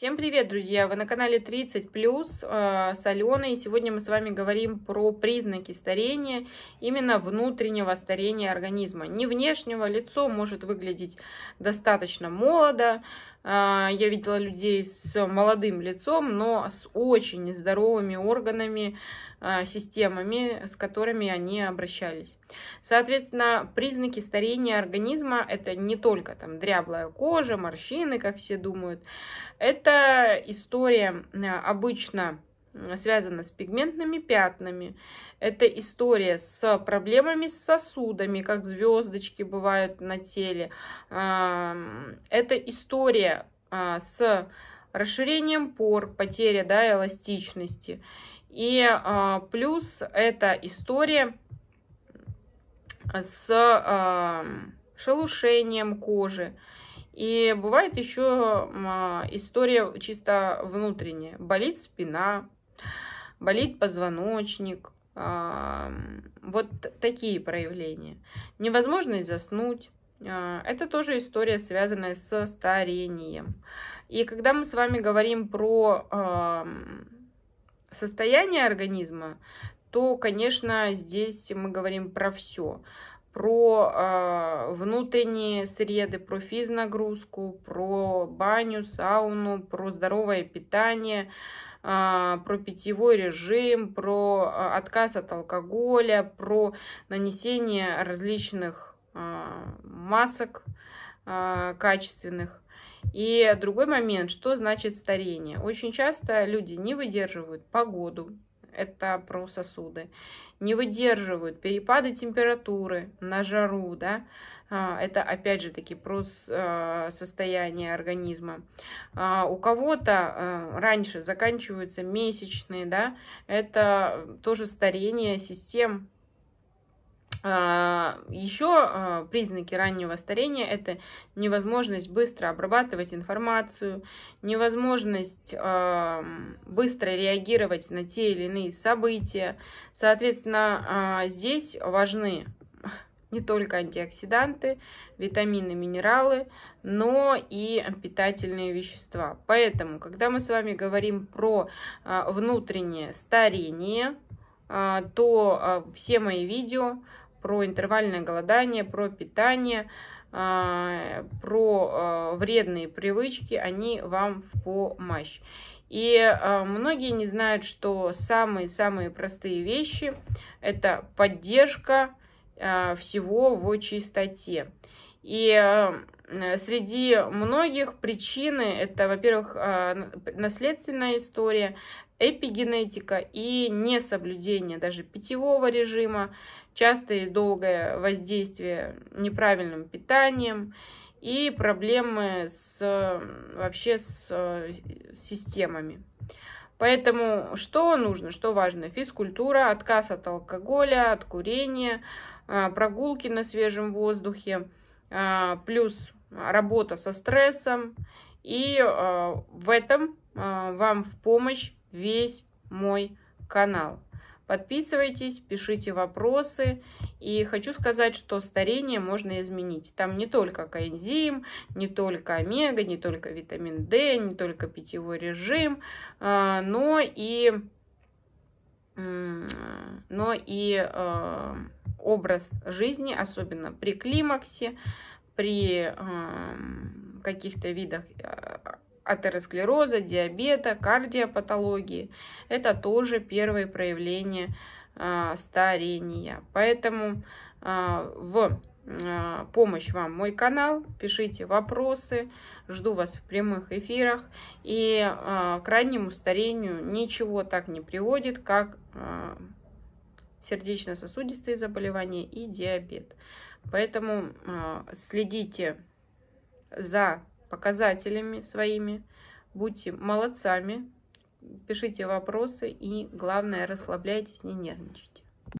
Всем привет, друзья! Вы на канале 30+, э, с Аленой. сегодня мы с вами говорим про признаки старения, именно внутреннего старения организма. Не внешнего, лицо может выглядеть достаточно молодо, а, я видела людей с молодым лицом, но с очень здоровыми органами, а, системами, с которыми они обращались. Соответственно, признаки старения организма – это не только там дряблая кожа, морщины, как все думают. Это история а, обычно связана с пигментными пятнами. Это история с проблемами с сосудами, как звездочки бывают на теле. Это история а, с расширением пор, потеря да, эластичности. И а, плюс это история с шелушением кожи. И бывает еще а, история чисто внутренняя. Болит спина, болит позвоночник. Вот такие проявления. Невозможность заснуть. А, это тоже история, связанная со старением. И когда мы с вами говорим про состояние организма, то, конечно, здесь мы говорим про все. Про а, внутренние среды, про физнагрузку, про баню, сауну, про здоровое питание. А, про питьевой режим, про а, отказ от алкоголя, про нанесение различных а, масок качественных. И другой момент, что значит старение. Очень часто люди не выдерживают погоду, это про сосуды, не выдерживают перепады температуры на жару, да, а, это опять же таки про а, состояние организма. А, у кого-то раньше заканчиваются месячные, да, это тоже старение систем а, Еще а, признаки раннего старения – это невозможность быстро обрабатывать информацию, невозможность а, быстро реагировать на те или иные события. Соответственно, здесь важны не только антиоксиданты, витамины, минералы, но и питательные вещества. Поэтому, когда мы с вами говорим про внутреннее старение, то все мои видео – про интервальное голодание, про питание, а, про а, вредные привычки, они вам в помощь. И а, многие не знают, что самые-самые простые вещи – это поддержка всего в чистоте. И Э, среди многих причины это, во-первых, а, наследственная история, эпигенетика и несоблюдение даже питьевого режима, частое и долгое воздействие неправильным питанием и проблемы с, вообще с э, системами. Поэтому что нужно, что важно? Физкультура, отказ от алкоголя, от курения, а, прогулки на свежем воздухе, а, плюс а, работа со стрессом. И э, в этом э, вам в помощь весь мой канал. Подписывайтесь, пишите вопросы. И хочу сказать, что старение можно изменить. Там не только коэнзим, не только омега, не только витамин D, не только питьевой режим, э, но и, но и образ жизни, особенно при климаксе, при каких-то видах а, атеросклероза, диабета, кардиопатологии. Это тоже первые проявления а, старения. Поэтому а, в помощь вам мой канал, пишите вопросы, жду вас в прямых эфирах. И к раннему старению ничего так не приводит, как сердечно-сосудистые заболевания и диабет. Поэтому а, следите за показателями своими, будьте молодцами, пишите вопросы и, главное, расслабляйтесь, не нервничайте.